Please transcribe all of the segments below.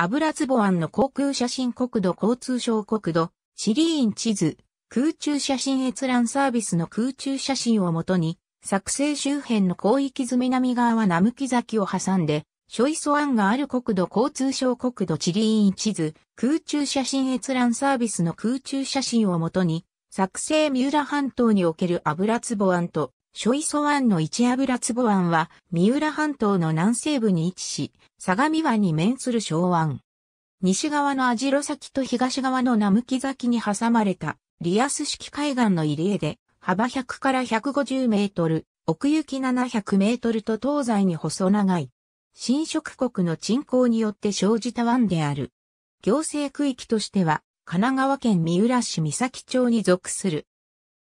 油壺湾の航空写真国土交通省国土、シリーン地図、空中写真閲覧サービスの空中写真をもとに、作成周辺の広域図南側は並咲崎を挟んで、諸磯ソ案がある国土交通省国土地理院地図、空中写真閲覧サービスの空中写真をもとに、作成三浦半島における油壺湾とショイソ湾の一油壺湾は、三浦半島の南西部に位置し、相模湾に面する小湾。西側の網代崎と東側の名向崎に挟まれた、リアス式海岸の入り江で、幅100から150メートル、奥行き700メートルと東西に細長い。新植国の沈降によって生じた湾である。行政区域としては、神奈川県三浦市三崎町に属する。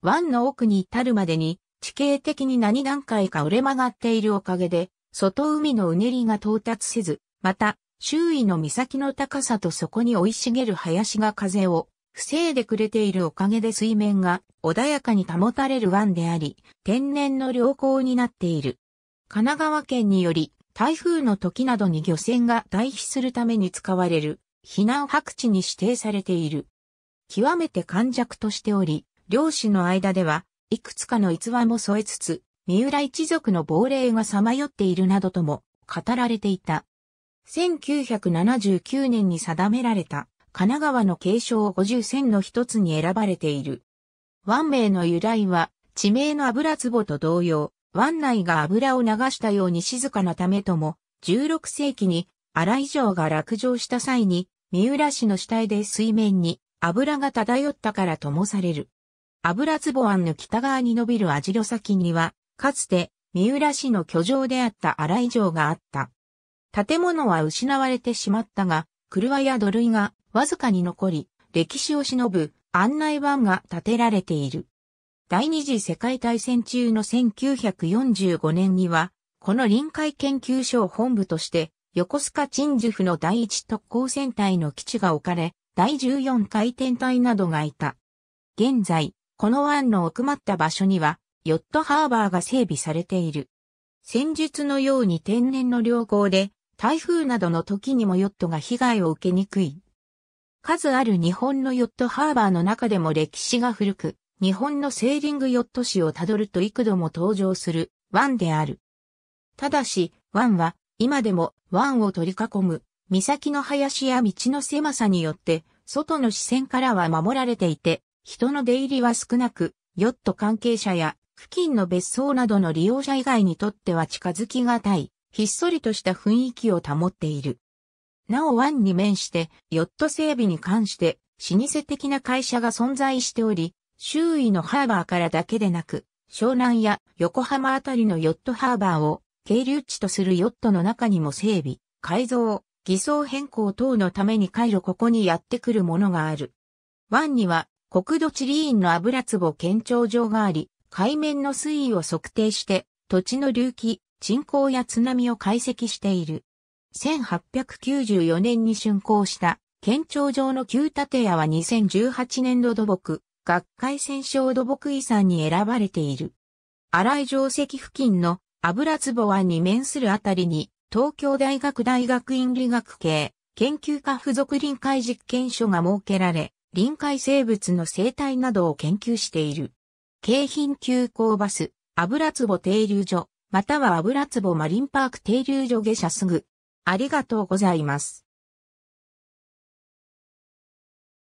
湾の奥に至るまでに地形的に何段階か折れ曲がっているおかげで、外海のうねりが到達せず、また、周囲の岬の高さとそこに生い茂る林が風を防いでくれているおかげで水面が穏やかに保たれる湾であり、天然の良好になっている。神奈川県により、台風の時などに漁船が退避するために使われる、避難白地に指定されている。極めて寒弱としており、漁師の間では、いくつかの逸話も添えつつ、三浦一族の亡霊がさまよっているなどとも語られていた。1979年に定められた神奈川の継承50選の一つに選ばれている。湾名の由来は、地名の油壺と同様、湾内が油を流したように静かなためとも、16世紀に荒井城が落城した際に、三浦市の死体で水面に油が漂ったからともされる。油壺湾の北側に伸びる網代先には、かつて三浦市の居城であった荒井城があった。建物は失われてしまったが、車や土塁がわずかに残り、歴史を忍ぶ案内板が建てられている。第二次世界大戦中の1945年には、この臨海研究所を本部として、横須賀鎮守府の第一特攻戦隊の基地が置かれ、第14回転隊などがいた。現在、この湾の奥まった場所には、ヨットハーバーが整備されている。戦術のように天然の良好で、台風などの時にもヨットが被害を受けにくい。数ある日本のヨットハーバーの中でも歴史が古く、日本のセーリングヨット史をたどると幾度も登場する湾である。ただし、湾は今でも湾を取り囲む岬の林や道の狭さによって外の視線からは守られていて、人の出入りは少なく、ヨット関係者や付近の別荘などの利用者以外にとっては近づきがたい、ひっそりとした雰囲気を保っている。なお湾に面して、ヨット整備に関して、老舗的な会社が存在しており、周囲のハーバーからだけでなく、湘南や横浜あたりのヨットハーバーを軽流地とするヨットの中にも整備、改造、偽装変更等のために回路ここにやってくるものがある。湾には国土地理院の油壺検庁場があり、海面の水位を測定して、土地の隆起、沈降や津波を解析している。1894年に竣工した、県庁場の旧建屋は2018年度土木、学会戦勝土木遺産に選ばれている。新井城跡付近の油壺湾に面するあたりに、東京大学大学院理学系研究科付属臨海実験所が設けられ、臨海生物の生態などを研究している。京浜急行バス、油壺停留所、または油壺マリンパーク停留所下車すぐ。ありがとうございます。